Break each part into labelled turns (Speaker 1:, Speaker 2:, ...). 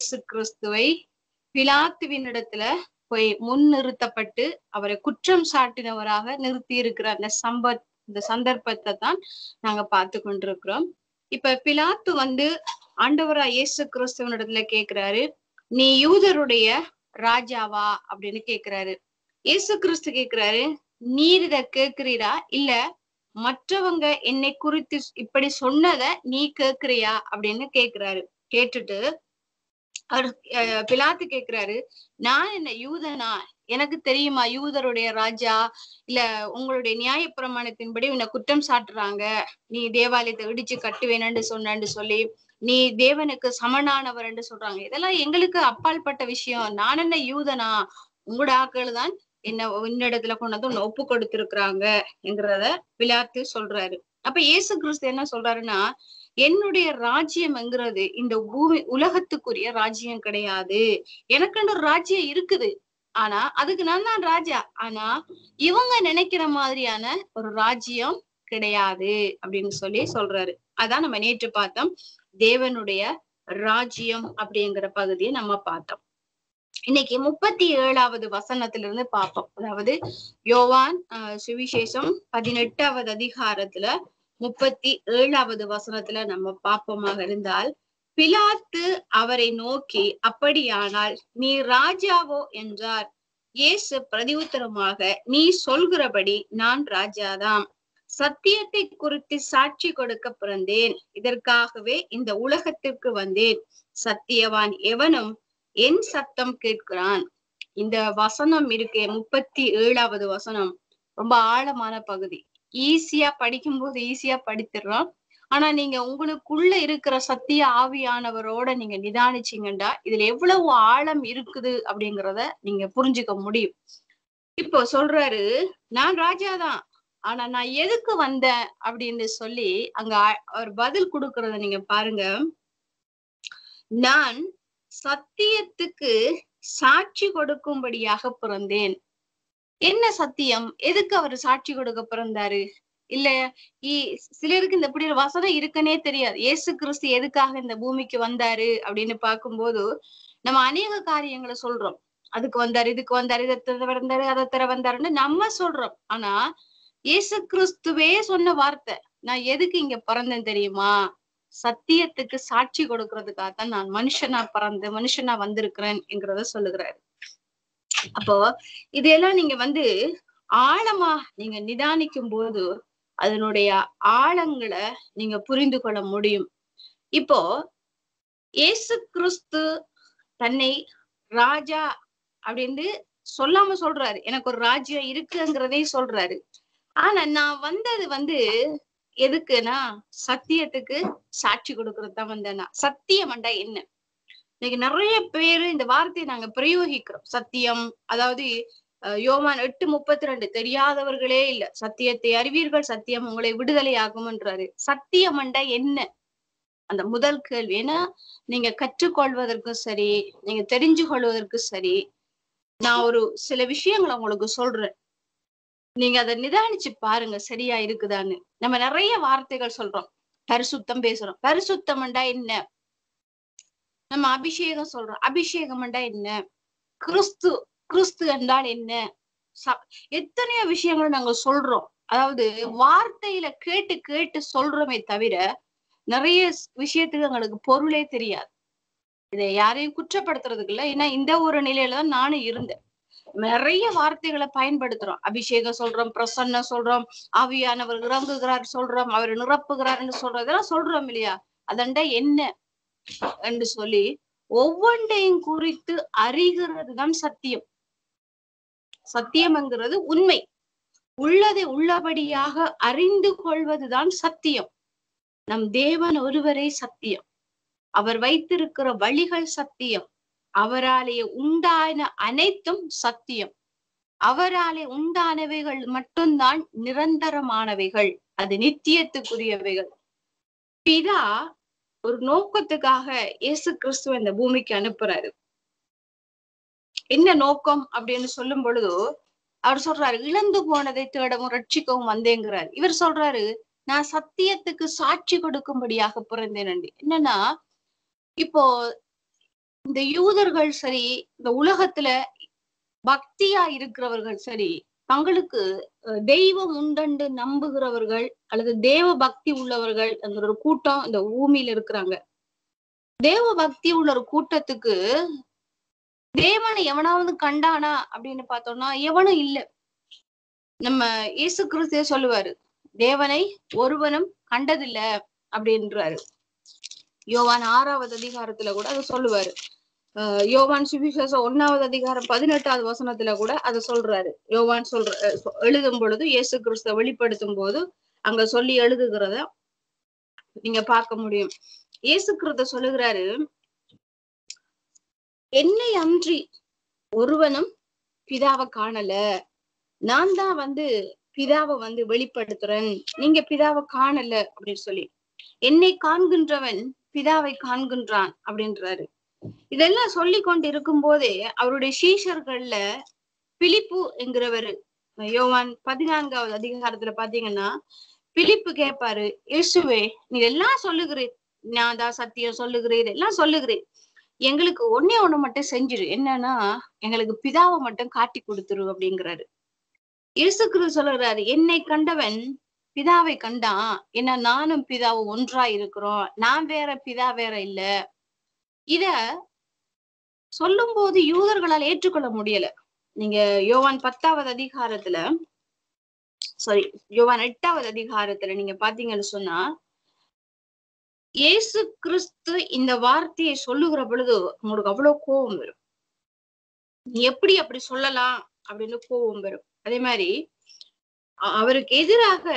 Speaker 1: இயேசு கிறிஸ்துவை பிலாத்துவினிடத்துல போய் முன் நிறுத்தப்பட்டு அவரை குற்றம் சாட்டினவராக நிறுத்தி இருக்கிற அந்த சம்ப இந்த சந்தர்ப்பத்தை தான் நாங்க பார்த்து கொண்டிருக்கிறோம் இப்ப பிலாத்து வந்து ஆண்டவரா இயேசு கிறிஸ்துவனிடத்துல கேக்குறாரு நீ யூதருடைய ராஜாவா அப்படின்னு கேக்குறாரு இயேசு கிறிஸ்து கேக்குறாரு நீர் இத கேக்குறீரா இல்ல மற்றவங்க என்னை குறித்து இப்படி சொன்னத நீ கேக்குறியா அப்படின்னு கேக்குறாரு கேட்டுட்டு அவர் பிலாத்து கேக்குறாரு நான் என்ன யூதனா எனக்கு தெரியுமா யூதருடைய ராஜா இல்ல உங்களுடைய நியாய பிரமாணத்தின்படி உன்னை குற்றம் சாட்டுறாங்க நீ தேவாலயத்தை இடிச்சு கட்டுவேனன்னு சொன்னு சொல்லி நீ தேவனுக்கு என்று சொல்றாங்க இதெல்லாம் எங்களுக்கு அப்பால் பட்ட விஷயம் நான் என்ன யூதனா உங்களோட ஆக்கள் தான் என்ன உன்னிடத்துல கொண்டு வந்து ஒப்பு ஒப்பு என்கிறத பிலாத்து சொல்றாரு அப்ப இயேசு கிறிஸ்து என்ன சொல்றாருன்னா என்னுடைய ராஜ்யம்ங்கிறது இந்த பூமி உலகத்துக்குரிய ராஜ்யம் கிடையாது எனக்குன்னு ஒரு ராஜ்யம் இருக்குது ஆனா அதுக்கு நான் தான் ராஜா ஆனா இவங்க நினைக்கிற மாதிரியான ஒரு ராஜ்யம் கிடையாது அப்படின்னு சொல்லி சொல்றாரு அதான் நம்ம நேற்று பார்த்தோம் தேவனுடைய ராஜ்யம் அப்படிங்கிற பகுதியை நம்ம பார்த்தோம் இன்னைக்கு முப்பத்தி ஏழாவது வசனத்திலிருந்து பார்ப்போம் அதாவது யோவான் சுவிசேஷம் பதினெட்டாவது அதிகாரத்துல முப்பத்தி ஏழாவது வசனத்துல நம்ம பாப்பமாக இருந்தால் பிலாத்து அவரை நோக்கி அப்படியானால் நீ ராஜாவோ என்றார் இயேசு பிரதியுத்தரமாக நீ சொல்கிறபடி நான் ராஜாதாம் சத்தியத்தை குறித்து சாட்சி கொடுக்க பிறந்தேன் இதற்காகவே இந்த உலகத்திற்கு வந்தேன் சத்தியவான் எவனும் என் சத்தம் கேட்கிறான் இந்த வசனம் இருக்கு முப்பத்தி ஏழாவது வசனம் ரொம்ப ஆழமான பகுதி ஈஸியா படிக்கும் போது ஈஸியா படித்துடுறோம் ஆனா நீங்க உங்களுக்குள்ள இருக்கிற சத்திய ஆவியானவரோட நீங்க நிதானிச்சீங்கண்டா இதுல எவ்வளவு ஆழம் இருக்குது அப்படிங்கிறத நீங்க புரிஞ்சுக்க முடியும் இப்போ சொல்றாரு நான் ராஜா தான் ஆனா நான் எதுக்கு வந்தேன் அப்படின்னு சொல்லி அங்க அவர் பதில் கொடுக்கறத நீங்க பாருங்க நான் சத்தியத்துக்கு சாட்சி கொடுக்கும்படியாக பிறந்தேன் என்ன சத்தியம் எதுக்கு அவர் சாட்சி கொடுக்க பிறந்தாரு இல்ல சிலருக்கு இந்த இப்படி ஒரு வசதம் இருக்குன்னே தெரியாது ஏசு கிறிஸ்து எதுக்காக இந்த பூமிக்கு வந்தாரு அப்படின்னு பார்க்கும்போது நம்ம அநேக காரியங்களை சொல்றோம் அதுக்கு வந்தாரு இதுக்கு வந்தாரு இதை வந்தாரு அதை தர வந்தாருன்னு நம்ம சொல்றோம் ஆனா இயேசு கிறிஸ்துவே சொன்ன வார்த்தை நான் எதுக்கு இங்க பிறந்தேன் தெரியுமா சத்தியத்துக்கு சாட்சி கொடுக்கறதுக்காக தான் நான் மனுஷனா பிறந்து மனுஷனா என்கிறத சொல்லுகிறாரு அப்போ இதையெல்லாம் நீங்க வந்து ஆழமா நீங்க நிதானிக்கும் போது அதனுடைய ஆழங்களை நீங்க புரிந்து கொள்ள முடியும் இப்போ இயேசு கிறிஸ்து தன்னை ராஜா அப்படின்னு சொல்லாம சொல்றாரு எனக்கு ஒரு ராஜ்யம் இருக்குங்கிறதே சொல்றாரு ஆனா நான் வந்தது வந்து எதுக்குன்னா சத்தியத்துக்கு சாட்சி கொடுக்கறது தான் வந்தேன் நான் சத்தியம்டா என்ன இன்னைக்கு நிறைய பேரு இந்த வார்த்தையை நாங்க பிரயோகிக்கிறோம் சத்தியம் அதாவது யோமான் எட்டு முப்பத்தி ரெண்டு தெரியாதவர்களே இல்ல சத்தியத்தை அறிவீர்கள் சத்தியம் உங்களை விடுதலை ஆகும்ன்றாரு சத்தியம்ண்டா என்ன அந்த முதல் கேள்வி ஏன்னா நீங்க கற்றுக்கொள்வதற்கும் சரி நீங்க தெரிஞ்சு கொள்வதற்கும் சரி நான் ஒரு சில விஷயங்களை உங்களுக்கு சொல்றேன் நீங்க அதை நிதானிச்சு பாருங்க சரியா இருக்குதான்னு நம்ம நிறைய வார்த்தைகள் சொல்றோம் பரிசுத்தம் பேசுறோம் பரிசுத்தம்ண்டா என்ன நம்ம அபிஷேகம் சொல்றோம் அபிஷேகம் என்றா என்ன கிறிஸ்து கிறிஸ்து என்றால் என்ன எத்தனையோ விஷயங்களை நாங்க சொல்றோம் அதாவது வார்த்தையில கேட்டு கேட்டு சொல்றோமே தவிர நிறைய விஷயத்துக்கு எங்களுக்கு பொருளே தெரியாது இதை யாரையும் குற்றப்படுத்துறதுக்கு இல்லை ஏன்னா இந்த ஒரு நிலையில தான் நானும் இருந்தேன் நிறைய வார்த்தைகளை பயன்படுத்துறோம் அபிஷேகம் சொல்றோம் பிரசன்ன சொல்றோம் ஆவியானவர் இறங்குகிறார் சொல்றோம் அவர் நிரப்புகிறார்னு சொல்றோம் இதெல்லாம் சொல்றோம் இல்லையா அதண்டா என்ன என்று சொல்லி ஒவ்வொன்றையும் குறித்து அறிகிறது தான் சத்தியம் சத்தியம் என்கிறது உண்மை உள்ளதை உள்ளபடியாக அறிந்து கொள்வதுதான் சத்தியம் நம் தேவன் ஒருவரே சத்தியம் அவர் வைத்திருக்கிற வழிகள் சத்தியம் அவராலேயே உண்டான அனைத்தும் சத்தியம் அவராலே உண்டானவைகள் மட்டும்தான் நிரந்தரமானவைகள் அது நித்தியத்துக்குரியவைகள் பிதா ஒரு நோக்கத்துக்காக இயேசு கிறிஸ்துவ இந்த பூமிக்கு அனுப்புறாரு என்ன நோக்கம் அப்படின்னு சொல்லும் பொழுது அவர் சொல்றாரு இழந்து போனதை தேடவும் ரட்சிக்கவும் வந்தேங்கிறார் இவர் சொல்றாரு நான் சத்தியத்துக்கு சாட்சி கொடுக்கும்படியாக பிறந்தேன் என்னன்னா இப்போ இந்த யூதர்கள் சரி இந்த உலகத்துல பக்தியா இருக்கிறவர்கள் சரி தங்களுக்கு தெய்வம் உண்டண்டு நம்புகிறவர்கள் அல்லது தேவ பக்தி உள்ளவர்கள் அந்த ஒரு கூட்டம் இந்த பூமியில இருக்கிறாங்க தேவ பக்தி உள்ள ஒரு கூட்டத்துக்கு தேவனை எவனாவது கண்டானா அப்படின்னு பார்த்தோம்னா எவனும் இல்ல நம்ம இயேசு கிறிஸ்தே சொல்லுவாரு தேவனை ஒருவனும் கண்டதில்ல அப்படின்றாரு யோவான் ஆறாவது அதிகாரத்துல கூட அதை சொல்லுவாரு யோவான் சுவிசேஷம் ஒன்னாவது அதிகாரம் பதினெட்டாவது வசனத்துல கூட அதை சொல்றாரு யோவான் சொல்ற எழுதும் பொழுது இயேசு கிறிஸ்த வெளிப்படுத்தும் போது அங்க சொல்லி எழுதுகிறத நீங்க பார்க்க முடியும் இயேசு கிருத சொல்லுகிறாரு என்னை அன்றி ஒருவனும் பிதாவை காணல நான் தான் வந்து பிதாவை வந்து வெளிப்படுத்துறேன் நீங்க பிதாவை காணல அப்படின்னு சொல்லி என்னை காண்கின்றவன் பிதாவை காண்கின்றான் அப்படின்றாரு இதெல்லாம் சொல்லி கொண்டு இருக்கும் போதே அவருடைய சீஷர்கள்ல பிலிப்பு என்கிறவரு யோவான் பதினான்காவது அதிகாரத்துல பாத்தீங்கன்னா பிலிப்பு கேட்பாரு இயேசுவே நீ எல்லாம் சொல்லுகிறேன் நான் தான் சத்தியம் சொல்லுகிறேன் எல்லாம் சொல்லுகிறேன் எங்களுக்கு ஒன்னே ஒண்ணு மட்டும் செஞ்சிரு என்னன்னா எங்களுக்கு பிதாவை மட்டும் காட்டி கொடுத்துரு அப்படிங்கிறாரு இயேசு சொல்லுறாரு என்னை கண்டவன் பிதாவை கண்டான் ஏன்னா நானும் பிதாவும் ஒன்றா இருக்கிறோம் நான் வேற பிதா வேற இல்ல இத சொல்லும் போது யூதர்களால் ஏற்றுக்கொள்ள முடியல நீங்க யோவான் பத்தாவது அதிகாரத்துல சாரி யோவான் எட்டாவது அதிகாரத்துல நீங்க பாத்தீங்கன்னு சொன்னா ஏசு கிறிஸ்து இந்த வார்த்தையை சொல்லுகிற பொழுது உங்களுக்கு அவ்வளவு கோபம் வரும் நீ எப்படி அப்படி சொல்லலாம் அப்படின்னு கோபம் வரும் அதே மாதிரி அவருக்கு எதிராக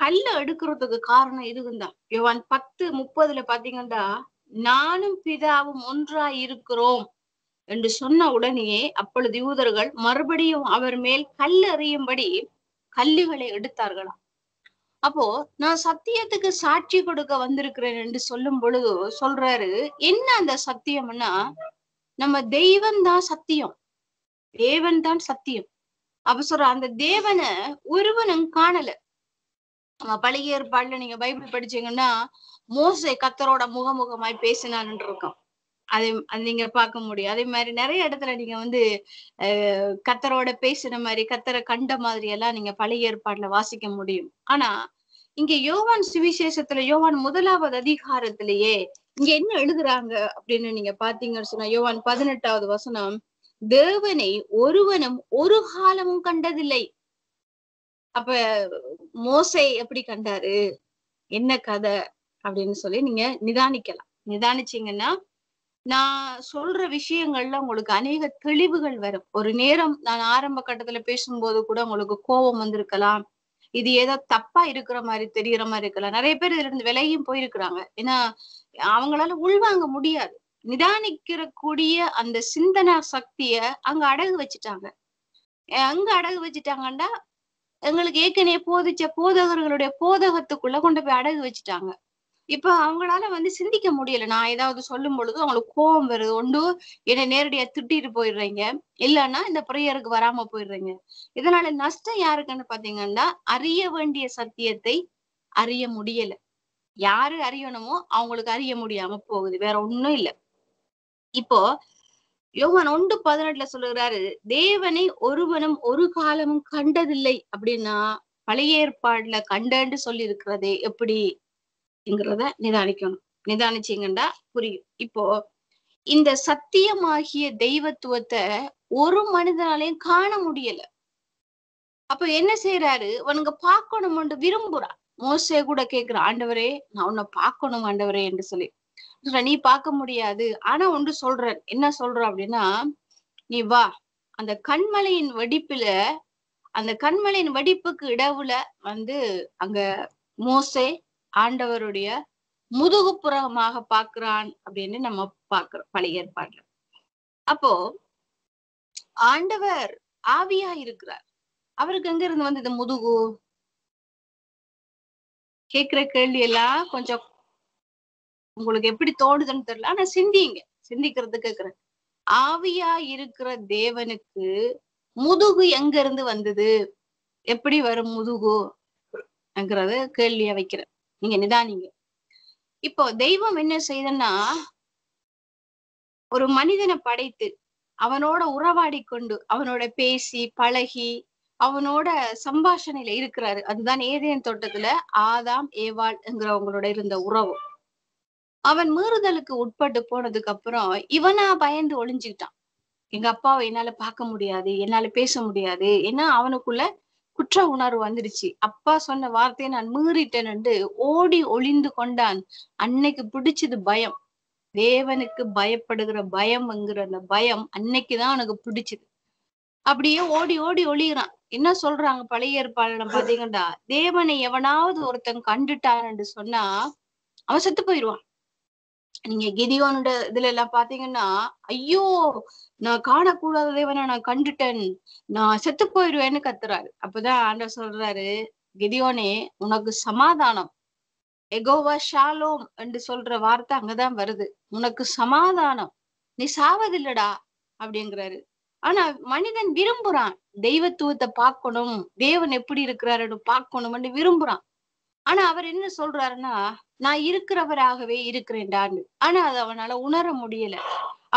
Speaker 1: கல்ல எடுக்கிறதுக்கு காரணம் தான் யோவான் பத்து முப்பதுல பாத்தீங்கன்னா நானும் பிதாவும் ஒன்றா இருக்கிறோம் என்று சொன்ன உடனேயே அப்பொழுது யூதர்கள் மறுபடியும் அவர் மேல் கல் அறியும்படி கல்லிகளை எடுத்தார்களாம் அப்போ நான் சத்தியத்துக்கு சாட்சி கொடுக்க வந்திருக்கிறேன் என்று சொல்லும் பொழுது சொல்றாரு என்ன அந்த சத்தியம்னா நம்ம தெய்வம் தான் சத்தியம் தேவன் தான் சத்தியம் அப்ப சொல்ற அந்த தேவனை ஒருவனும் காணல நம்ம பழைய ஏற்பாடுல நீங்க பைபிள் படிச்சீங்கன்னா மோசை கத்தரோட முகமுகமாய் பேசினான்னு இருக்கான் அதை நீங்க பார்க்க முடியும் அதே மாதிரி நிறைய இடத்துல நீங்க வந்து கத்தரோட பேசுற மாதிரி கத்தரை கண்ட மாதிரி எல்லாம் நீங்க பழைய ஏற்பாடுல வாசிக்க முடியும் ஆனா இங்க யோவான் சுவிசேஷத்துல யோவான் முதலாவது அதிகாரத்திலேயே இங்க என்ன எழுதுறாங்க அப்படின்னு நீங்க பாத்தீங்கன்னு சொன்னா யோவான் பதினெட்டாவது வசனம் தேவனை ஒருவனும் ஒரு காலமும் கண்டதில்லை அப்ப மோசை எப்படி கண்டாரு என்ன கதை அப்படின்னு சொல்லி நீங்க நிதானிக்கலாம் நிதானிச்சீங்கன்னா நான் சொல்ற விஷயங்கள்ல உங்களுக்கு அநேக தெளிவுகள் வரும் ஒரு நேரம் நான் ஆரம்ப கட்டத்துல பேசும்போது கூட உங்களுக்கு கோபம் வந்திருக்கலாம் இது ஏதோ தப்பா இருக்கிற மாதிரி தெரிகிற மாதிரி இருக்கலாம் நிறைய பேர் இதுல இருந்து விலையும் போயிருக்கிறாங்க ஏன்னா அவங்களால உள்வாங்க முடியாது நிதானிக்கிற கூடிய அந்த சிந்தனா சக்திய அங்க அடகு வச்சுட்டாங்க அங்க அடகு வச்சுட்டாங்கன்னா எங்களுக்கு ஏற்கனவே போதிச்ச போதகர்களுடைய போதகத்துக்குள்ள கொண்டு போய் அடகு வச்சுட்டாங்க இப்ப அவங்களால வந்து சிந்திக்க முடியல நான் ஏதாவது சொல்லும் பொழுது அவங்களுக்கு கோபம் வருது ஒன்று என்னை நேரடியா திட்டிட்டு போயிடுறீங்க இல்லைன்னா இந்த பிரேயருக்கு வராம போயிடுறீங்க இதனால நஷ்டம் யாருக்குன்னு பாத்தீங்கன்னா அறிய வேண்டிய சத்தியத்தை அறிய முடியல யாரு அறியணுமோ அவங்களுக்கு அறிய முடியாம போகுது வேற ஒண்ணும் இல்ல இப்போ யோகன் ஒன்று பதினெட்டுல சொல்லுகிறாரு தேவனை ஒருவனும் ஒரு காலமும் கண்டதில்லை அப்படின்னா பழைய ஏற்பாடுல கண்டன்னு சொல்லி இருக்கிறது எப்படி அப்படிங்கிறத நிதானிக்கணும் நிதானிச்சீங்கண்டா புரியும் இப்போ இந்த சத்தியமாகிய தெய்வத்துவத்தை ஒரு மனிதனாலையும் காண முடியல அப்ப என்ன செய்யறாரு உனக்கு பார்க்கணும்னு விரும்புறா மோசே கூட கேக்குற ஆண்டவரே நான் உன்னை பார்க்கணும் ஆண்டவரே என்று சொல்லி நீ பார்க்க முடியாது ஆனா ஒன்று சொல்ற என்ன சொல்ற அப்படின்னா நீ வா அந்த கண்மலையின் வெடிப்புல அந்த கண்மலையின் வெடிப்புக்கு இடவுல வந்து அங்க மோசே ஆண்டவருடைய முதுகுப்புறமாக பார்க்கிறான் அப்படின்னு நம்ம பார்க்கிறோம் பழைய ஏற்பாடுல அப்போ ஆண்டவர் ஆவியா இருக்கிறார் அவருக்கு எங்க இருந்து வந்தது முதுகு கேக்குற கேள்வி எல்லாம் கொஞ்சம் உங்களுக்கு எப்படி தோணுதுன்னு தெரியல ஆனா சிந்திங்க சிந்திக்கிறது கேக்குறேன் ஆவியா இருக்கிற தேவனுக்கு முதுகு எங்க இருந்து வந்தது எப்படி வரும் முதுகு கேள்வியா வைக்கிறேன் நீங்க நிதானிங்க இப்போ தெய்வம் என்ன செய்யுதுன்னா ஒரு மனிதனை படைத்து அவனோட உறவாடி கொண்டு அவனோட பேசி பழகி அவனோட சம்பாஷணையில இருக்கிறாரு அதுதான் ஏதேன் தோட்டத்துல ஆதாம் ஏவாள் என்கிறவங்களோட இருந்த உறவு அவன் மீறுதலுக்கு உட்பட்டு போனதுக்கு அப்புறம் இவனா பயந்து ஒளிஞ்சுக்கிட்டான் எங்க அப்பாவை என்னால பார்க்க முடியாது என்னால பேச முடியாது ஏன்னா அவனுக்குள்ள குற்ற உணர்வு வந்துருச்சு அப்பா சொன்ன வார்த்தையை நான் என்று ஓடி ஒளிந்து கொண்டான் அன்னைக்கு பிடிச்சது பயம் தேவனுக்கு பயப்படுகிற பயம்ங்கிற அந்த பயம் அன்னைக்குதான் எனக்கு பிடிச்சது அப்படியே ஓடி ஓடி ஒளிகிறான் என்ன சொல்றாங்க பழைய ஏற்பாளம் பாத்தீங்கன்னா தேவனை எவனாவது ஒருத்தன் என்று சொன்னா அவன் செத்து போயிடுவான் நீங்க கிதியோனோட இதுல எல்லாம் பாத்தீங்கன்னா ஐயோ நான் காணக்கூடாத தேவனை நான் கண்டுட்டேன் நான் செத்து போயிடுவேன்னு கத்துறாரு அப்பதான் ஆண்டவர் சொல்றாரு கிதியோனே உனக்கு சமாதானம் எகோவா ஷாலோம் என்று சொல்ற வார்த்தை அங்கதான் வருது உனக்கு சமாதானம் நீ சாவதில்லடா அப்படிங்கிறாரு ஆனா மனிதன் விரும்புறான் தெய்வத்துவத்தை பார்க்கணும் தேவன் எப்படி இருக்கிறாருன்னு பார்க்கணும்னு விரும்புறான் ஆனா அவர் என்ன சொல்றாருன்னா நான் இருக்கிறவராகவே இருக்கிறேன்டான்னு ஆனா அது அவனால உணர முடியல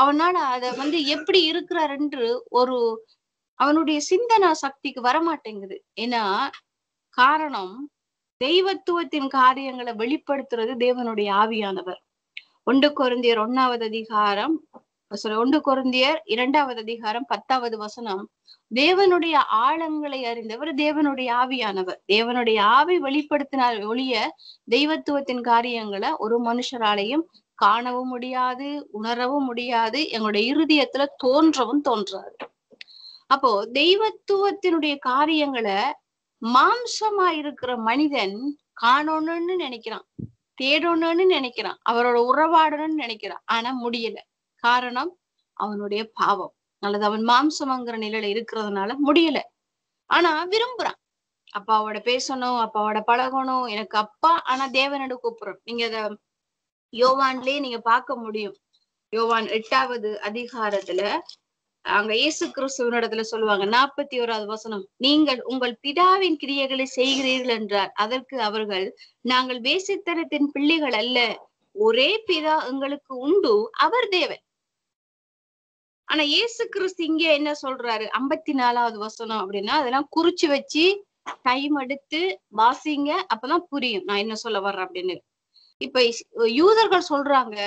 Speaker 1: அவனால அத வந்து எப்படி இருக்கிறாருன்று ஒரு அவனுடைய சிந்தனா சக்திக்கு வரமாட்டேங்குது ஏன்னா காரணம் தெய்வத்துவத்தின் காரியங்களை வெளிப்படுத்துறது தேவனுடைய ஆவியானவர் ஒன்று குருந்தியர் ஒன்னாவது அதிகாரம் ஒன்று குருந்தியர் இரண்டாவது அதிகாரம் பத்தாவது வசனம் தேவனுடைய ஆழங்களை அறிந்தவர் தேவனுடைய ஆவியானவர் தேவனுடைய ஆவி வெளிப்படுத்தினால் ஒழிய தெய்வத்துவத்தின் காரியங்களை ஒரு மனுஷராலையும் காணவும் முடியாது உணரவும் முடியாது எங்களுடைய இருதயத்துல தோன்றவும் தோன்றாது அப்போ தெய்வத்துவத்தினுடைய காரியங்களை மாம்சமா இருக்கிற மனிதன் காணணும்னு நினைக்கிறான் தேடணும்னு நினைக்கிறான் அவரோட உறவாடணும்னு நினைக்கிறான் ஆனா முடியல காரணம் அவனுடைய பாவம் அல்லது அவன் மாம்சம்ங்கிற நிலையில இருக்கிறதுனால முடியல ஆனா விரும்புறான் அப்பாவோட பேசணும் அப்பாவோட பழகணும் எனக்கு அப்பா ஆனா தேவனோட கூப்பிடுறோம் நீங்க அத யோவான்லயே நீங்க பார்க்க முடியும் யோவான் எட்டாவது அதிகாரத்துல அங்க இயேசு கிறிஸ்துவனிடத்துல சொல்லுவாங்க நாற்பத்தி ஓராவது வசனம் நீங்கள் உங்கள் பிதாவின் கிரியைகளை செய்கிறீர்கள் என்றார் அதற்கு அவர்கள் நாங்கள் வேசித்தனத்தின் பிள்ளைகள் அல்ல ஒரே பிதா எங்களுக்கு உண்டு அவர் தேவன் ஆனா இயேசு கிறிஸ்து இங்க என்ன சொல்றாரு ஐம்பத்தி நாலாவது வசனம் அப்படின்னா அதெல்லாம் குறிச்சு வச்சு டைம் எடுத்து வாசிங்க அப்பதான் புரியும் நான் என்ன சொல்ல வர்றேன் அப்படின்னு இப்ப யூதர்கள் சொல்றாங்க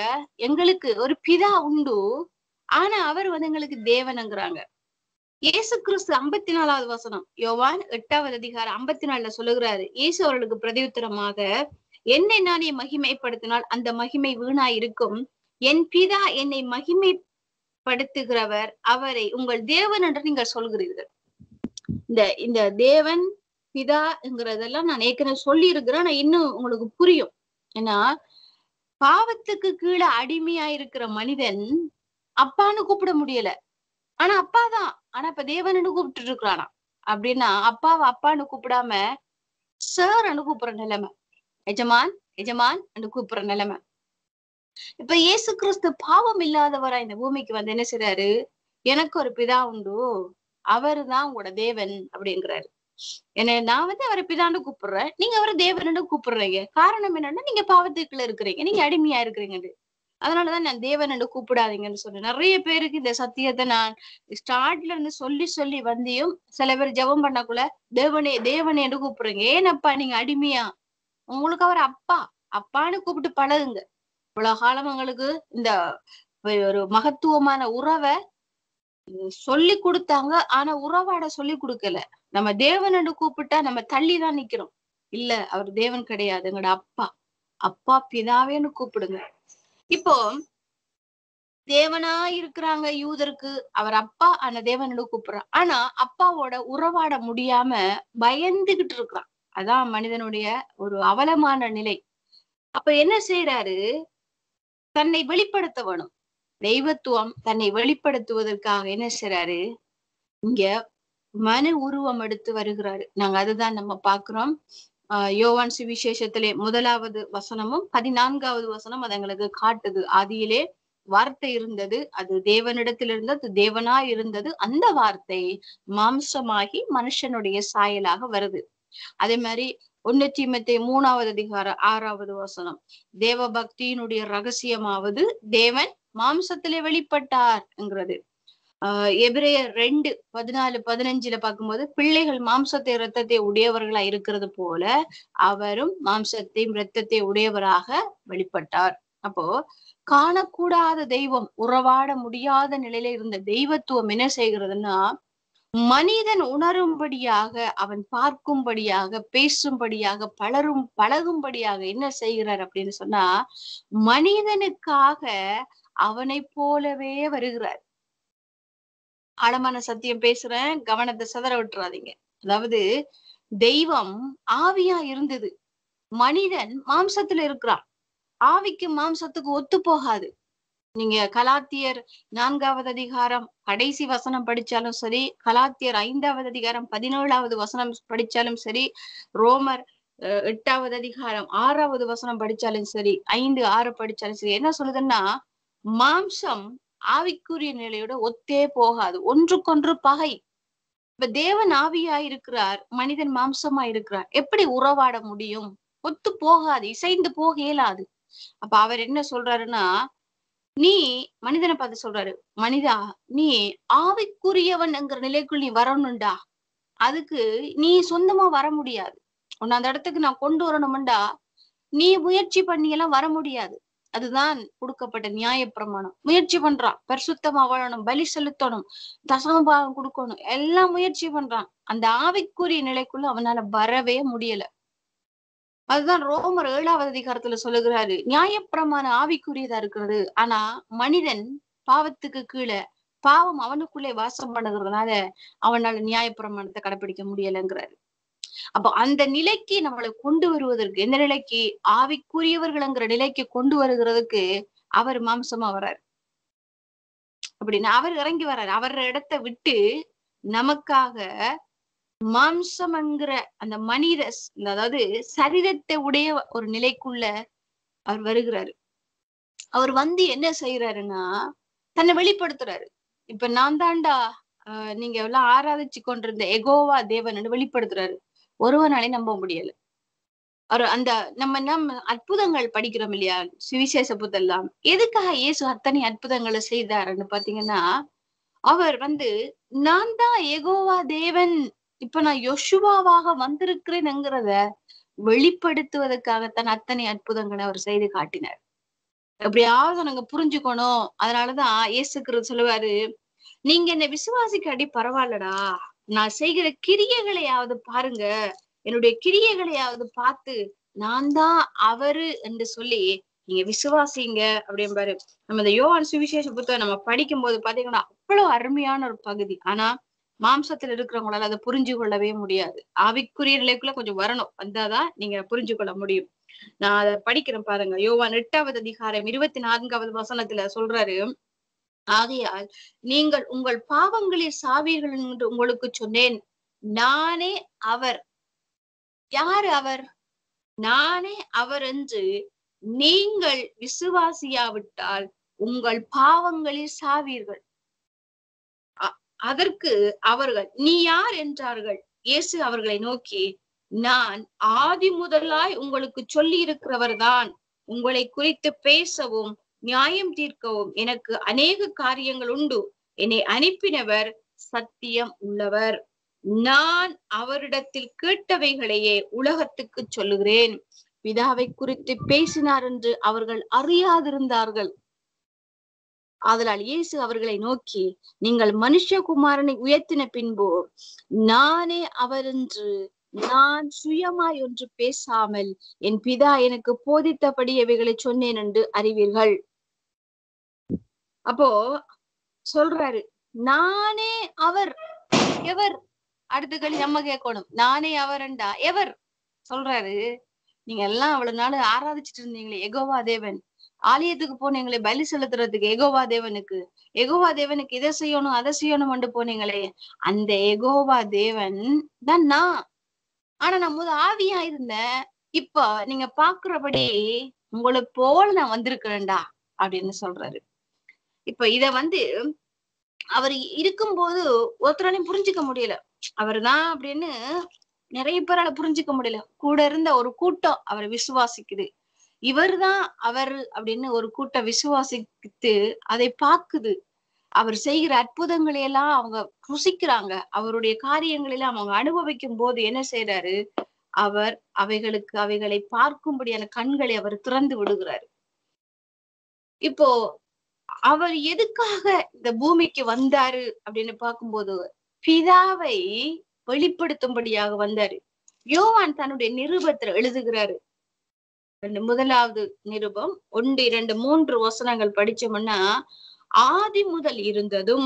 Speaker 1: எங்களுக்கு ஒரு பிதா உண்டு ஆனா அவர் வந்து எங்களுக்கு தேவனுங்கிறாங்க இயேசு கிறிஸ்து ஐம்பத்தி நாலாவது வசனம் யோவான் எட்டாவது அதிகாரம் ஐம்பத்தி நாலுல சொல்லுகிறாரு இயேசு அவர்களுக்கு பிரதியுத்தரமாக என்னை நானே மகிமைப்படுத்தினால் அந்த மகிமை வீணா இருக்கும் என் பிதா என்னை மகிமை படுத்துகிறவர் அவரை உங்கள் தேவன் என்று நீங்கள் சொல்கிறீர்கள் இந்த இந்த தேவன் பிதாங்கிறதெல்லாம் நான் ஏற்கனவே சொல்லி இருக்கிறேன் நான் இன்னும் உங்களுக்கு புரியும் ஏன்னா பாவத்துக்கு கீழே அடிமையா இருக்கிற மனிதன் அப்பான்னு கூப்பிட முடியல ஆனா அப்பா தான் ஆனா இப்ப தேவன்னு கூப்பிட்டு இருக்கிறானா அப்படின்னா அப்பாவை அப்பான்னு கூப்பிடாம சார் அனு கூப்பிடுற நிலைமை எஜமான் எஜமான் கூப்பிடுற நிலைமை இப்ப இயேசு கிறிஸ்து பாவம் இல்லாதவரா இந்த பூமிக்கு வந்து என்ன செய்யறாரு எனக்கு ஒரு பிதா உண்டு அவரு தான் உங்களோட தேவன் அப்படிங்கிறாரு என்ன நான் வந்து அவரை பிதான்னு கூப்பிடுறேன் நீங்க அவரை தேவனு கூப்பிடுறீங்க காரணம் என்னன்னா நீங்க பாவத்துக்குள்ள இருக்கிறீங்க நீங்க அடிமையா இருக்கிறீங்க அதனாலதான் நான் தேவனு கூப்பிடாதீங்கன்னு சொன்னேன் நிறைய பேருக்கு இந்த சத்தியத்தை நான் ஸ்டார்ட்ல இருந்து சொல்லி சொல்லி வந்தியும் சில பேர் ஜெபம் பண்ணக்குள்ள தேவனே தேவனேன்னு கூப்பிடுறீங்க ஏனப்பா நீங்க அடிமையா உங்களுக்கு அவர் அப்பா அப்பான்னு கூப்பிட்டு பழகுங்க இவ்வளவு காலம் அவங்களுக்கு இந்த ஒரு மகத்துவமான உறவை சொல்லி கொடுத்தாங்க ஆனா உறவாட சொல்லி கொடுக்கல நம்ம தேவனு கூப்பிட்டா நம்ம தள்ளிதான் நிக்கிறோம் இல்ல அவர் தேவன் கிடையாது எங்களோட அப்பா அப்பா பிதாவேன்னு கூப்பிடுங்க இப்போ தேவனா இருக்கிறாங்க யூதருக்கு அவர் அப்பா அந்த தேவனு கூப்பிடுறான் ஆனா அப்பாவோட உறவாட முடியாம பயந்துகிட்டு இருக்கிறான் அதான் மனிதனுடைய ஒரு அவலமான நிலை அப்ப என்ன செய்யறாரு தன்னை வெளிப்படுத்த வேணும் தெய்வத்துவம் தன்னை வெளிப்படுத்துவதற்காக என்ன செய்றாரு இங்க மனு உருவம் எடுத்து வருகிறாரு நாங்க அதுதான் நம்ம பாக்குறோம் யோவான் சுவிசேஷத்திலே முதலாவது வசனமும் பதினான்காவது வசனம் அது எங்களுக்கு காட்டுது ஆதியிலே வார்த்தை இருந்தது அது தேவனிடத்தில் இருந்தது தேவனா இருந்தது அந்த வார்த்தை மாம்சமாகி மனுஷனுடைய சாயலாக வருது அதே மாதிரி ஒன்னு தீமத்தை மூணாவது அதிகார ஆறாவது வசனம் தேவ பக்தியினுடைய ரகசியமாவது தேவன் மாம்சத்திலே வெளிப்பட்டார்ங்கிறது அஹ் எபிரேயர் ரெண்டு பதினாலு பதினஞ்சுல பார்க்கும்போது பிள்ளைகள் மாம்சத்தை இரத்தத்தை உடையவர்களா இருக்கிறது போல அவரும் மாம்சத்தையும் இரத்தத்தை உடையவராக வெளிப்பட்டார் அப்போ காணக்கூடாத தெய்வம் உறவாட முடியாத நிலையில இருந்த தெய்வத்துவம் என்ன செய்கிறதுன்னா மனிதன் உணரும்படியாக அவன் பார்க்கும்படியாக பேசும்படியாக பலரும் பழகும்படியாக என்ன செய்கிறார் அப்படின்னு சொன்னா மனிதனுக்காக அவனை போலவே வருகிறார் ஆழமான சத்தியம் பேசுறேன் கவனத்தை சதற விட்டுறாதீங்க அதாவது தெய்வம் ஆவியா இருந்தது மனிதன் மாம்சத்துல இருக்கிறான் ஆவிக்கு மாம்சத்துக்கு ஒத்து போகாது நீங்க கலாத்தியர் நான்காவது அதிகாரம் கடைசி வசனம் படிச்சாலும் சரி கலாத்தியர் ஐந்தாவது அதிகாரம் பதினேழாவது வசனம் படிச்சாலும் சரி ரோமர் எட்டாவது அதிகாரம் ஆறாவது வசனம் படிச்சாலும் சரி ஐந்து ஆறு படிச்சாலும் சரி என்ன சொல்லுதுன்னா மாம்சம் ஆவிக்குரிய நிலையோட ஒத்தே போகாது ஒன்றுக்கொன்று பகை இப்ப தேவன் ஆவியா இருக்கிறார் மனிதன் மாம்சமா இருக்கிறார் எப்படி உறவாட முடியும் ஒத்து போகாது இசைந்து போக இயலாது அப்ப அவர் என்ன சொல்றாருன்னா நீ மனிதனை பார்த்து சொல்றாரு மனிதா நீ ஆவிக்குரியவன்ங்கிற நிலைக்குள் நீ வரணும்டா அதுக்கு நீ சொந்தமா வர முடியாது உன்னை அந்த இடத்துக்கு நான் கொண்டு வரணும்டா நீ முயற்சி பண்ணி எல்லாம் வர முடியாது அதுதான் கொடுக்கப்பட்ட நியாய பிரமாணம் முயற்சி பண்றான் பரிசுத்தமா வாழணும் பலி செலுத்தணும் தசமபாகம் கொடுக்கணும் எல்லாம் முயற்சி பண்றான் அந்த ஆவிக்குரிய நிலைக்குள்ள அவனால வரவே முடியல அதுதான் ரோமர் ஏழாவது அதிகாரத்துல சொல்லுகிறாரு நியாயப்பிரமான ஆவிக்குரியதா இருக்கிறது ஆனா மனிதன் பாவத்துக்கு கீழே பாவம் அவனுக்குள்ளே வாசம் பண்ணுறதுனால அவனால நியாயப்பிரமாணத்தை கடைபிடிக்க முடியலைங்கிறாரு அப்ப அந்த நிலைக்கு நம்மளை கொண்டு வருவதற்கு எந்த நிலைக்கு ஆவிக்குரியவர்கள்ங்கிற நிலைக்கு கொண்டு வருகிறதுக்கு அவர் மாம்சமா வர்றாரு அப்படின்னு அவர் இறங்கி வர்றாரு அவர் இடத்தை விட்டு நமக்காக மாம்சம்ங்கிற அந்த மனிதஸ் அதாவது சரீரத்தை உடைய ஒரு நிலைக்குள்ள அவர் வருகிறாரு அவர் வந்து என்ன செய்யறாருன்னா தன்னை வெளிப்படுத்துறாரு இப்ப நான் தாண்டா நீங்க எல்லாம் ஆராதிச்சு கொண்டிருந்த எகோவா தேவன் வெளிப்படுத்துறாரு ஒருவனாலே நம்ப முடியல அவர் அந்த நம்ம நம்ம அற்புதங்கள் படிக்கிறோம் இல்லையா சுவிசேஷ புத்தெல்லாம் எதுக்காக இயேசு அத்தனை அற்புதங்களை செய்தாருன்னு பாத்தீங்கன்னா அவர் வந்து நான் தான் எகோவா தேவன் இப்ப நான் யோசுவாவாக வந்திருக்கிறேன்ங்கிறத வெளிப்படுத்துவதற்காகத்தான் அத்தனை அற்புதங்களை அவர் செய்து காட்டினார் எப்படியாவது நாங்க புரிஞ்சுக்கணும் அதனாலதான் இயேசுக்கிறது சொல்லுவாரு நீங்க என்ன விசுவாசிக்காடி பரவாயில்லடா நான் செய்கிற கிரியைகளையாவது பாருங்க என்னுடைய கிரியைகளையாவது பார்த்து நான் தான் அவரு என்று சொல்லி நீங்க விசுவாசிங்க அப்படிம்பாரு நம்ம இந்த யோகான் சுவிசேஷ புத்தகம் நம்ம படிக்கும் போது பாத்தீங்கன்னா அவ்வளவு அருமையான ஒரு பகுதி ஆனா மாம்சத்துல இருக்கிறவங்களால அதை புரிஞ்சு கொள்ளவே முடியாது ஆவிக்குரிய நிலைக்குள்ள கொஞ்சம் வரணும் வந்தாதான் நீங்க புரிஞ்சு கொள்ள முடியும் நான் அதை படிக்கிறேன் பாருங்க யோவான் எட்டாவது அதிகாரம் இருபத்தி நான்காவது வசனத்துல சொல்றாரு ஆகையால் நீங்கள் உங்கள் பாவங்களில் சாவீர்கள் என்று உங்களுக்கு சொன்னேன் நானே அவர் யாரு அவர் நானே அவர் என்று நீங்கள் விசுவாசியாவிட்டால் உங்கள் பாவங்களில் சாவீர்கள் அதற்கு அவர்கள் நீ யார் என்றார்கள் இயேசு அவர்களை நோக்கி நான் ஆதி முதலாய் உங்களுக்கு சொல்லி இருக்கிறவர் தான் உங்களை குறித்து பேசவும் நியாயம் தீர்க்கவும் எனக்கு அநேக காரியங்கள் உண்டு என்னை அனுப்பினவர் சத்தியம் உள்ளவர் நான் அவரிடத்தில் கேட்டவைகளையே உலகத்துக்கு சொல்லுகிறேன் பிதாவை குறித்து பேசினார் என்று அவர்கள் அறியாதிருந்தார்கள் ஆதலால் இயேசு அவர்களை நோக்கி நீங்கள் மனுஷகுமாரனை உயர்த்தின பின்பு நானே அவர் என்று நான் சுயமாய் ஒன்று பேசாமல் என் பிதா எனக்கு போதித்தபடி இவைகளை சொன்னேன் என்று அறிவீர்கள் அப்போ சொல்றாரு நானே அவர் எவர் அடுத்த கேள்வி நம்ம கேட்கணும் நானே அவர்ண்டா எவர் சொல்றாரு நீங்க எல்லாம் அவ்வளவு நாள் ஆராதிச்சிட்டு இருந்தீங்களே எகோவா தேவன் ஆலயத்துக்கு போனீங்களே பலி செலுத்துறதுக்கு எகோவா தேவனுக்கு எகோவா தேவனுக்கு இதை செய்யணும் அதை செய்யணும் கொண்டு போனீங்களே அந்த எகோவா தேவன் தான் நான் ஆனா நான் முத ஆவியா இருந்தேன் இப்ப நீங்க பாக்குறபடி உங்களை போல நான் வந்திருக்கிறேன்டா அப்படின்னு சொல்றாரு இப்ப இத வந்து அவர் இருக்கும்போது ஒருத்தராலையும் புரிஞ்சுக்க முடியல அவர் தான் அப்படின்னு நிறைய பேரால புரிஞ்சுக்க முடியல கூட இருந்த ஒரு கூட்டம் அவரை விசுவாசிக்குது இவர்தான் அவர் அப்படின்னு ஒரு கூட்ட விசுவாசித்து அதை பாக்குது அவர் செய்கிற அற்புதங்களை எல்லாம் அவங்க ருசிக்கிறாங்க அவருடைய காரியங்களை எல்லாம் அவங்க அனுபவிக்கும் போது என்ன செய்யறாரு அவர் அவைகளுக்கு அவைகளை பார்க்கும்படியான கண்களை அவர் திறந்து விடுகிறாரு இப்போ அவர் எதுக்காக இந்த பூமிக்கு வந்தாரு அப்படின்னு பார்க்கும்போது பிதாவை வெளிப்படுத்தும்படியாக வந்தாரு யோவான் தன்னுடைய நிருபத்துல எழுதுகிறாரு முதலாவது நிருபம் ஒன்று இரண்டு மூன்று வசனங்கள் படிச்சோம்னா ஆதி முதல் இருந்ததும்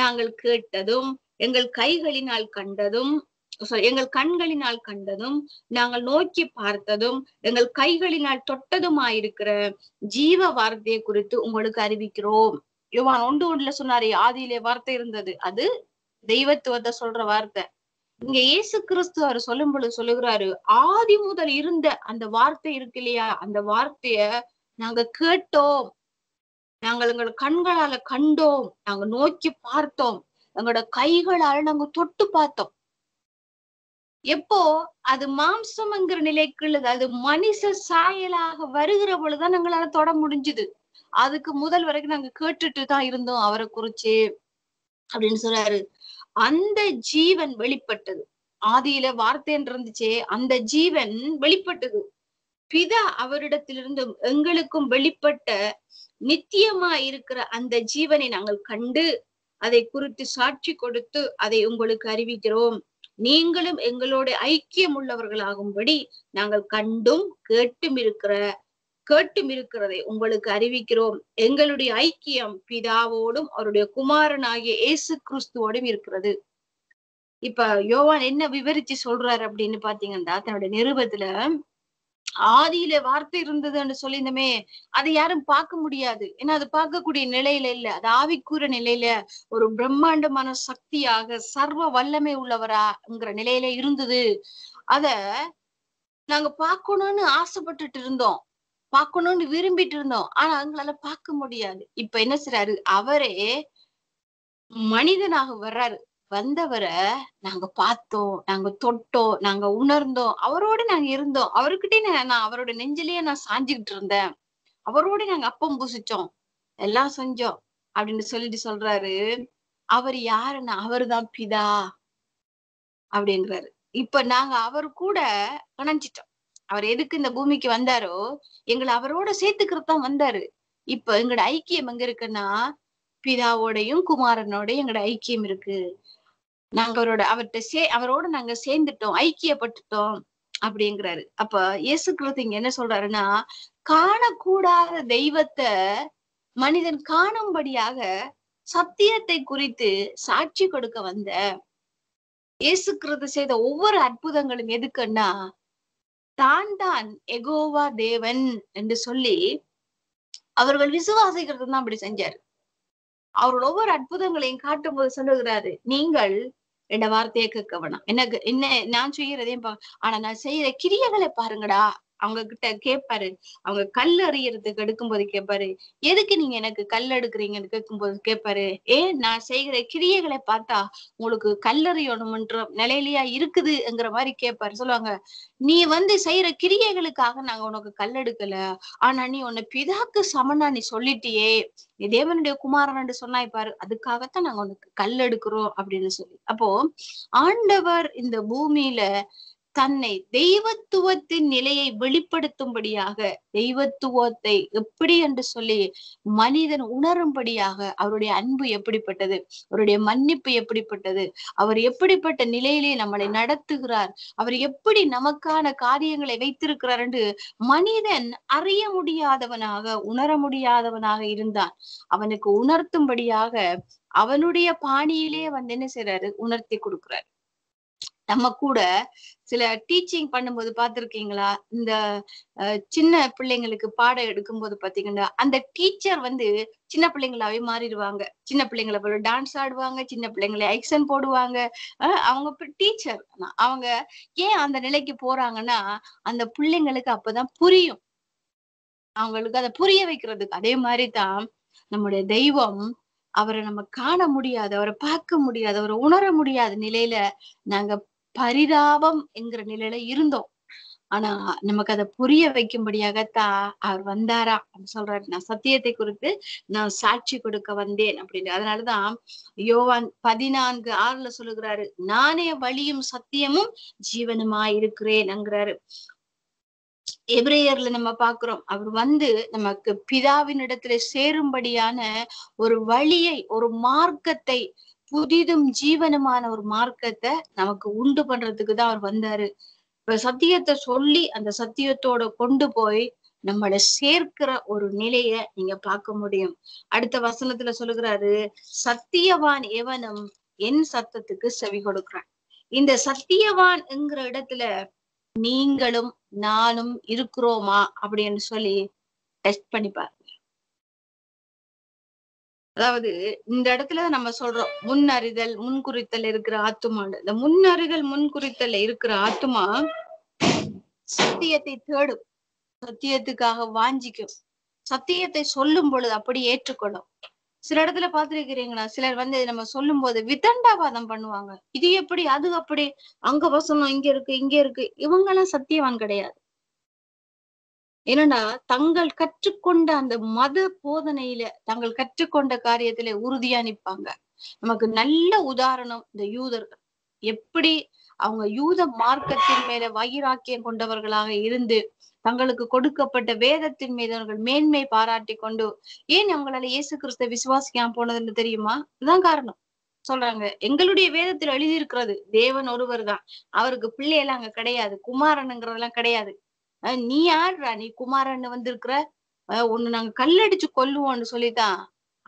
Speaker 1: நாங்கள் கேட்டதும் எங்கள் கைகளினால் கண்டதும் எங்கள் கண்களினால் கண்டதும் நாங்கள் நோக்கி பார்த்ததும் எங்கள் கைகளினால் தொட்டதுமாயிருக்கிற ஜீவ வார்த்தையை குறித்து உங்களுக்கு அறிவிக்கிறோம் யுவான் ஒன்று ஒன்றுல சொன்னாரு ஆதியிலே வார்த்தை இருந்தது அது தெய்வத்துவத்தை சொல்ற வார்த்தை இங்க இயேசு கிறிஸ்து அவர் சொல்லும் பொழுது சொல்லுகிறாரு ஆதி முதல் இருந்த அந்த வார்த்தை இருக்கு இல்லையா அந்த வார்த்தைய நாங்க கேட்டோம் நாங்கள் எங்களோட கண்களால கண்டோம் நாங்க நோக்கி பார்த்தோம் எங்களோட கைகளால நாங்க தொட்டு பார்த்தோம் எப்போ அது மாம்சம்ங்கிற நிலைக்கு அது மனித சாயலாக வருகிற பொழுதுதான் எங்களால தொட முடிஞ்சுது அதுக்கு முதல் வரைக்கும் நாங்க கேட்டுட்டு தான் இருந்தோம் அவரை குறிச்சு அப்படின்னு சொல்றாரு அந்த ஜீவன் வெளிப்பட்டது ஆதியில வார்த்தைன்னு இருந்துச்சே அந்த ஜீவன் வெளிப்பட்டது பிதா அவரிடத்திலிருந்து எங்களுக்கும் வெளிப்பட்ட நித்தியமா இருக்கிற அந்த ஜீவனை நாங்கள் கண்டு அதை குறித்து சாட்சி கொடுத்து அதை உங்களுக்கு அறிவிக்கிறோம் நீங்களும் எங்களோட ஐக்கியம் உள்ளவர்களாகும்படி நாங்கள் கண்டும் கேட்டும் இருக்கிற கேட்டும் இருக்கிறதை உங்களுக்கு அறிவிக்கிறோம் எங்களுடைய ஐக்கியம் பிதாவோடும் அவருடைய குமாரனாகிய இயேசு கிறிஸ்துவோடும் இருக்கிறது இப்ப யோவான் என்ன விவரிச்சு சொல்றாரு அப்படின்னு பாத்தீங்கன்னா தன்னுடைய நிருபத்துல ஆதியில வார்த்தை இருந்ததுன்னு சொல்லியிருந்தமே அதை யாரும் பார்க்க முடியாது ஏன்னா அது பார்க்கக்கூடிய நிலையில இல்ல அது ஆவிக்கூற நிலையில ஒரு பிரம்மாண்டமான சக்தியாக சர்வ வல்லமை உள்ளவராங்கிற நிலையில இருந்தது அத நாங்க பார்க்கணும்னு ஆசைப்பட்டுட்டு இருந்தோம் பார்க்கணும்னு விரும்பிட்டு இருந்தோம் ஆனா அவங்களால பார்க்க முடியாது இப்ப என்ன செய்றாரு அவரே மனிதனாக வர்றாரு வந்தவரை நாங்க பார்த்தோம் நாங்க தொட்டோம் நாங்க உணர்ந்தோம் அவரோட நாங்க இருந்தோம் அவர்கிட்டே நான் அவரோட நெஞ்சிலேயே நான் சாஞ்சுக்கிட்டு இருந்தேன் அவரோட நாங்க அப்பம் பூசிச்சோம் எல்லாம் செஞ்சோம் அப்படின்னு சொல்லிட்டு சொல்றாரு அவர் யாருன்னா அவருதான் பிதா அப்படின்றாரு இப்ப நாங்க அவர் கூட இணைஞ்சிட்டோம் அவர் எதுக்கு இந்த பூமிக்கு வந்தாரோ எங்களை அவரோட சேர்த்துக்கிறது தான் வந்தாரு இப்ப எங்களோட ஐக்கியம் எங்க இருக்குன்னா பிதாவோடையும் குமாரனோடையும் எங்களோட ஐக்கியம் இருக்கு நாங்க அவரோட அவர்கிட்ட சே அவரோட நாங்க சேர்ந்துட்டோம் ஐக்கியப்பட்டுட்டோம் அப்படிங்கிறாரு அப்ப இயேசு கிறிஸ்து இங்க என்ன சொல்றாருன்னா காணக்கூடாத தெய்வத்தை மனிதன் காணும்படியாக சத்தியத்தை குறித்து சாட்சி கொடுக்க வந்த இயேசு கிறிஸ்து செய்த ஒவ்வொரு அற்புதங்களும் எதுக்குன்னா தான் தான் எகோவா தேவன் என்று சொல்லி அவர்கள் விசுவாசிக்கிறது தான் அப்படி செஞ்சாரு அவர்கள் ஒவ்வொரு அற்புதங்களையும் காட்டும் போது சொல்லுகிறாரு நீங்கள் என்ன வார்த்தையை கேட்க வேணாம் என்ன என்ன நான் செய்யறதையும் ஆனா நான் செய்யற கிரியைகளை பாருங்கடா அவங்க கிட்ட கேட்பாரு அவங்க கல் அறியறதுக்கு எடுக்கும்போது கேட்பாரு எதுக்கு நீங்க எனக்கு கல் எடுக்கிறீங்கன்னு கேட்கும்போது கேட்பாரு ஏன் நான் செய்கிற கிரியைகளை பார்த்தா உங்களுக்கு கல்லறியணும்ன்ற நிலையிலயா இருக்குதுங்கிற மாதிரி கேட்பாரு சொல்லுவாங்க நீ வந்து செய்யற கிரியைகளுக்காக நாங்க உனக்கு கல் எடுக்கல ஆனா நீ உன்னை பிதாக்கு சமனா நீ சொல்லிட்டியே நீ தேவனுடைய குமாரன் சொன்னாய் பாரு அதுக்காகத்தான் நாங்க உனக்கு கல் எடுக்கிறோம் அப்படின்னு சொல்லி அப்போ ஆண்டவர் இந்த பூமியில தன்னை தெய்வத்துவத்தின் நிலையை வெளிப்படுத்தும்படியாக தெய்வத்துவத்தை எப்படி என்று சொல்லி மனிதன் உணரும்படியாக அவருடைய அன்பு எப்படிப்பட்டது அவருடைய மன்னிப்பு எப்படிப்பட்டது அவர் எப்படிப்பட்ட நிலையிலே நம்மளை நடத்துகிறார் அவர் எப்படி நமக்கான காரியங்களை வைத்திருக்கிறார் என்று மனிதன் அறிய முடியாதவனாக உணர முடியாதவனாக இருந்தான் அவனுக்கு உணர்த்தும்படியாக அவனுடைய பாணியிலே வந்து என்ன செய்யறாரு உணர்த்தி கொடுக்கிறாரு நம்ம கூட சில டீச்சிங் பண்ணும்போது பாத்திருக்கீங்களா இந்த சின்ன பிள்ளைங்களுக்கு பாடம் எடுக்கும்போது பாத்தீங்கன்னா அந்த டீச்சர் வந்து சின்ன பிள்ளைங்களாவே மாறிடுவாங்க சின்ன பிள்ளைங்களை போய் டான்ஸ் ஆடுவாங்க சின்ன பிள்ளைங்களை ஆக்ஷன் போடுவாங்க அவங்க டீச்சர் அவங்க ஏன் அந்த நிலைக்கு போறாங்கன்னா அந்த பிள்ளைங்களுக்கு அப்பதான் புரியும் அவங்களுக்கு அதை புரிய வைக்கிறதுக்கு அதே மாதிரிதான் நம்முடைய தெய்வம் அவரை நம்ம காண முடியாது அவரை பார்க்க முடியாது அவரை உணர முடியாத நிலையில நாங்க பரிதாபம் என்கிற நிலையில இருந்தோம் ஆனா நமக்கு அதை புரிய வைக்கும்படியாகத்தான் அவர் வந்தாரா அப்படின்னு சொல்றாரு நான் சத்தியத்தை குறித்து நான் சாட்சி கொடுக்க வந்தேன் அப்படின்னு அதனாலதான் யோவான் பதினான்கு ஆறுல சொல்லுகிறாரு நானே வழியும் சத்தியமும் ஜீவனுமா இருக்கிறேன்ங்கிறாரு எப்ரேயர்ல நம்ம பாக்குறோம் அவர் வந்து நமக்கு பிதாவின் இடத்துல சேரும்படியான ஒரு வழியை ஒரு மார்க்கத்தை புதிதும் ஜீவனுமான ஒரு மார்க்கத்தை நமக்கு உண்டு பண்றதுக்கு தான் அவர் வந்தாரு இப்ப சத்தியத்தை சொல்லி அந்த சத்தியத்தோட கொண்டு போய் நம்மளை சேர்க்கிற ஒரு நிலைய நீங்க பார்க்க முடியும் அடுத்த வசனத்துல சொல்லுகிறாரு சத்தியவான் எவனும் என் சத்தத்துக்கு செவி கொடுக்கிறான் இந்த சத்தியவான் என்கிற இடத்துல நீங்களும் நானும் இருக்கிறோமா அப்படின்னு சொல்லி டெஸ்ட் பண்ணிப்பார் அதாவது இந்த இடத்துல நம்ம சொல்றோம் முன் அறிதல் முன் குறித்தல் இருக்கிற ஆத்துமான்னு இந்த முன் அறிதல் முன் குறித்தல் இருக்கிற ஆத்துமா சத்தியத்தை தேடும் சத்தியத்துக்காக வாஞ்சிக்கும் சத்தியத்தை சொல்லும் பொழுது அப்படி ஏற்றுக்கொள்ளும் சில இடத்துல பாத்திருக்கிறீங்களா சிலர் வந்து நம்ம சொல்லும் போது விதண்டாவாதம் பண்ணுவாங்க இது எப்படி அது அப்படி அங்க வசனம் இங்க இருக்கு இங்க இருக்கு இவங்க எல்லாம் சத்தியவான் கிடையாது என்னன்னா தங்கள் கற்றுக்கொண்ட அந்த மத போதனையில தங்கள் கற்றுக்கொண்ட காரியத்துல உறுதியா நிற்பாங்க நமக்கு நல்ல உதாரணம் இந்த யூதர்கள் எப்படி அவங்க யூத மார்க்கத்தின் மேல வைராக்கியம் கொண்டவர்களாக இருந்து தங்களுக்கு கொடுக்கப்பட்ட வேதத்தின் மீது அவர்கள் மேன்மை பாராட்டி கொண்டு ஏன் அவங்களால இயேசு கிறிஸ்த விசுவாசிக்காம போனதுன்னு தெரியுமா இதுதான் காரணம் சொல்றாங்க எங்களுடைய வேதத்தில் எழுதி இருக்கிறது தேவன் ஒருவர் தான் அவருக்கு பிள்ளையெல்லாம் அங்க கிடையாது குமாரனுங்கிறதெல்லாம் கிடையாது நீ யார்ரா நீ குமாரன்னு வந்திருக்கிற ஒண்ணு நாங்க கல்லடிச்சு கொல்லுவோம்னு சொல்லிதான்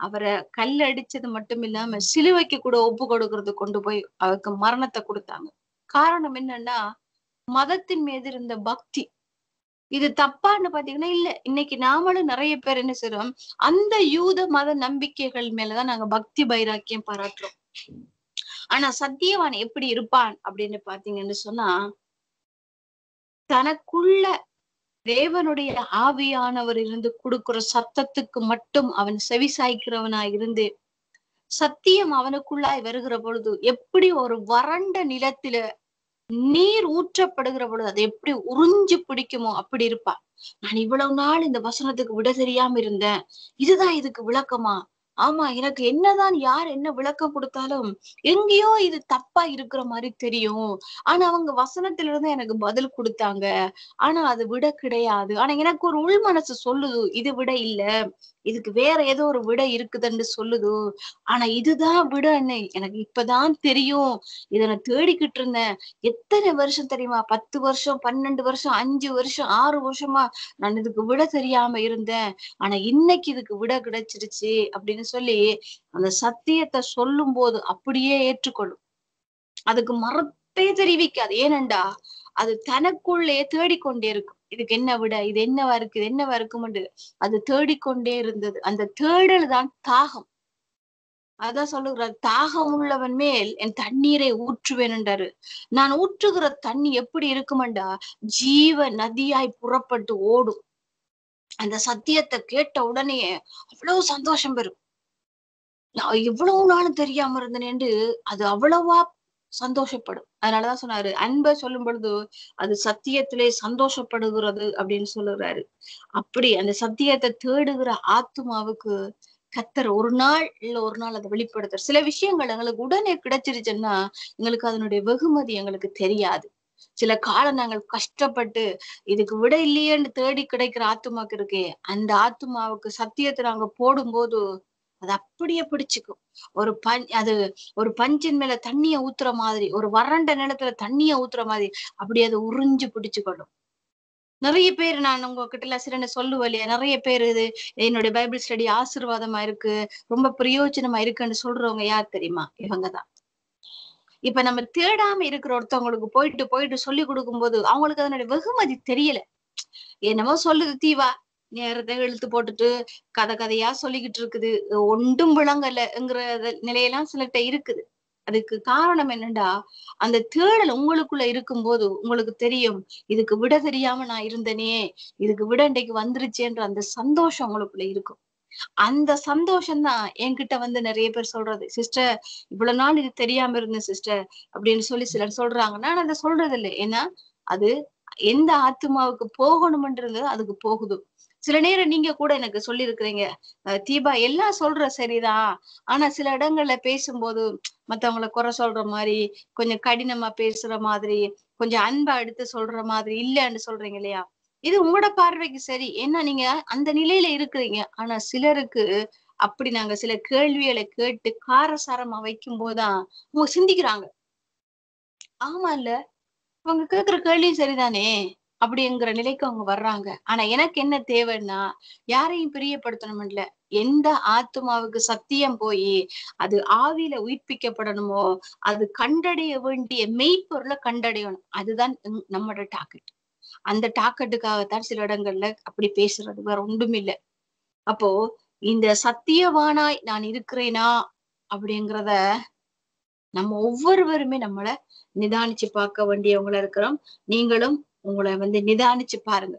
Speaker 1: அவரை கல்லடிச்சது மட்டும் இல்லாம சிலுவைக்கு கூட ஒப்பு கொடுக்கறது கொண்டு போய் அவருக்கு மரணத்தை கொடுத்தாங்க காரணம் என்னன்னா மதத்தின் மீது இருந்த பக்தி இது தப்பான்னு பாத்தீங்கன்னா இல்ல இன்னைக்கு நாமளும் நிறைய பேர் என்ன செய்யறோம் அந்த யூத மத நம்பிக்கைகள் மேலதான் நாங்க பக்தி பைராக்கியம் பாராட்டுறோம் ஆனா சத்தியவான் எப்படி இருப்பான் அப்படின்னு பாத்தீங்கன்னு சொன்னா தனக்குள்ள தேவனுடைய ஆவியானவர் இருந்து கொடுக்கிற சத்தத்துக்கு மட்டும் அவன் செவி சாய்க்கிறவனா இருந்து சத்தியம் அவனுக்குள்ளாய் வருகிற பொழுது எப்படி ஒரு வறண்ட நிலத்துல நீர் ஊற்றப்படுகிற பொழுது அது எப்படி உறிஞ்சு பிடிக்குமோ அப்படி இருப்பா நான் இவ்வளவு நாள் இந்த வசனத்துக்கு விட தெரியாம இருந்தேன் இதுதான் இதுக்கு விளக்கமா ஆமா எனக்கு என்னதான் யார் என்ன விளக்கம் கொடுத்தாலும் எங்கேயோ இது தப்பா இருக்கிற மாதிரி தெரியும் ஆனா அவங்க வசனத்திலிருந்து இருந்து எனக்கு பதில் கொடுத்தாங்க ஆனா அது விட கிடையாது ஆனா எனக்கு ஒரு உள் மனசு சொல்லுது இது விட இல்ல இதுக்கு வேற ஏதோ ஒரு விடை இருக்குதுன்னு சொல்லுது ஆனா இதுதான் விடன்னு எனக்கு இப்பதான் தெரியும் இதை நான் தேடிக்கிட்டு இருந்தேன் எத்தனை வருஷம் தெரியுமா பத்து வருஷம் பன்னெண்டு வருஷம் அஞ்சு வருஷம் ஆறு வருஷமா நான் இதுக்கு விட தெரியாம இருந்தேன் ஆனா இன்னைக்கு இதுக்கு விட கிடைச்சிருச்சு அப்படின்னு சொல்லி அந்த சத்தியத்தை சொல்லும் போது அப்படியே ஏற்றுக்கொள்ளும் அதுக்கு மறத்தே தெரிவிக்காது ஏனண்டா அது தனக்குள்ளே தேடிக்கொண்டே இருக்கும் இதுக்கு என்ன விட இது என்னவா இருக்கு இது என்னவா இருக்கும்னு அது தேடிக்கொண்டே இருந்தது அந்த தேடல் தான் தாகம் அதான் சொல்லுகிறார் தாகம் உள்ளவன் மேல் என் தண்ணீரை ஊற்றுவேன் என்றாரு நான் ஊற்றுகிற தண்ணி எப்படி இருக்குமெண்டா ஜீவ நதியாய் புறப்பட்டு ஓடும் அந்த சத்தியத்தை கேட்ட உடனே அவ்வளவு சந்தோஷம் பெறும் நான் எவ்வளவு நாளும் தெரியாம இருந்தேன் அது அவ்வளவா சந்தோஷப்படும் அதனாலதான் சொன்னாரு அன்பை சொல்லும் பொழுது அது சத்தியத்திலே சந்தோஷப்படுகிறது அப்படின்னு சொல்லுறாரு அப்படி அந்த சத்தியத்தை தேடுகிற ஆத்மாவுக்கு கத்தர் ஒரு நாள் இல்ல ஒரு நாள் அதை வெளிப்படுத்துற சில விஷயங்கள் எங்களுக்கு உடனே கிடைச்சிருச்சுன்னா எங்களுக்கு அதனுடைய வெகுமதி எங்களுக்கு தெரியாது சில காலம் நாங்கள் கஷ்டப்பட்டு இதுக்கு விட இல்லையேன்னு தேடி கிடைக்கிற ஆத்மாக்கு இருக்கே அந்த ஆத்மாவுக்கு சத்தியத்தை நாங்க போடும்போது அது அப்படியே பிடிச்சுக்கும் ஒரு பஞ் அது ஒரு பஞ்சின் மேல தண்ணிய ஊத்துற மாதிரி ஒரு வறண்ட நிலத்துல தண்ணிய ஊத்துற மாதிரி அப்படியே அது உறிஞ்சு பிடிச்சுக்கணும் நிறைய பேர் நான் உங்ககிட்ட எல்லாம் சிறந்த சொல்லுவலையே நிறைய பேர் இது என்னுடைய பைபிள் ஸ்டடி ஆசீர்வாதமா இருக்கு ரொம்ப பிரயோஜனமா இருக்குன்னு சொல்றவங்க யார் தெரியுமா இவங்கதான் இப்ப நம்ம தேடாம இருக்கிற ஒருத்தவங்களுக்கு போயிட்டு போயிட்டு சொல்லி கொடுக்கும்போது அவங்களுக்கு அதனுடைய வெகுமதி தெரியல என்னமோ சொல்லுது தீவா நேரத்தை இழுத்து போட்டுட்டு கதை கதையா சொல்லிக்கிட்டு இருக்குது ஒன்றும் விளங்கலைங்கிற நிலையெல்லாம் சிலர்கிட்ட இருக்குது அதுக்கு காரணம் என்னண்டா அந்த தேடல் உங்களுக்குள்ள இருக்கும் போது உங்களுக்கு தெரியும் இதுக்கு விட தெரியாம நான் இருந்தனே இதுக்கு விட இன்றைக்கு வந்துருச்சேன்ற அந்த சந்தோஷம் உங்களுக்குள்ள இருக்கும் அந்த சந்தோஷம் தான் என்கிட்ட வந்து நிறைய பேர் சொல்றது சிஸ்டர் இவ்வளவு நாள் இது தெரியாம இருந்தேன் சிஸ்டர் அப்படின்னு சொல்லி சிலர் சொல்றாங்க நான் அதை சொல்றது இல்லை ஏன்னா அது எந்த ஆத்மாவுக்கு போகணும்ன்றது அதுக்கு போகுது சில நேரம் நீங்க கூட எனக்கு சொல்லியிருக்கிறீங்க தீபா எல்லாம் சொல்ற சரிதான் ஆனா சில இடங்கள்ல பேசும்போது மத்தவங்கள குறை சொல்ற மாதிரி கொஞ்சம் கடினமா பேசுற மாதிரி கொஞ்சம் அன்பா எடுத்து சொல்ற மாதிரி இல்லன்னு சொல்றீங்க இல்லையா இது உங்களோட பார்வைக்கு சரி ஏன்னா நீங்க அந்த நிலையில இருக்கிறீங்க ஆனா சிலருக்கு அப்படி நாங்க சில கேள்விகளை கேட்டு காரசாரமா வைக்கும் போதுதான் சிந்திக்கிறாங்க ஆமா இல்ல இவங்க கேக்குற கேள்வியும் சரிதானே அப்படிங்கிற நிலைக்கு அவங்க வர்றாங்க ஆனா எனக்கு என்ன தேவைன்னா யாரையும் பிரியப்படுத்தணும் இல்ல எந்த ஆத்மாவுக்கு சத்தியம் போய் அது ஆவியில உயிர்ப்பிக்கப்படணுமோ அது கண்டடைய வேண்டிய மெய்ப்பொருளை கண்டடையணும் அதுதான் நம்மளோட டாக்கெட் அந்த டாக்கெட்டுக்காகத்தான் சில இடங்கள்ல அப்படி பேசுறது வேற ஒன்றும் இல்லை அப்போ இந்த சத்தியவானாய் நான் இருக்கிறேனா அப்படிங்கிறத நம்ம ஒவ்வொருவருமே நம்மள நிதானிச்சு பார்க்க வேண்டியவங்களா இருக்கிறோம் நீங்களும் உங்களை வந்து நிதானிச்சு பாருங்க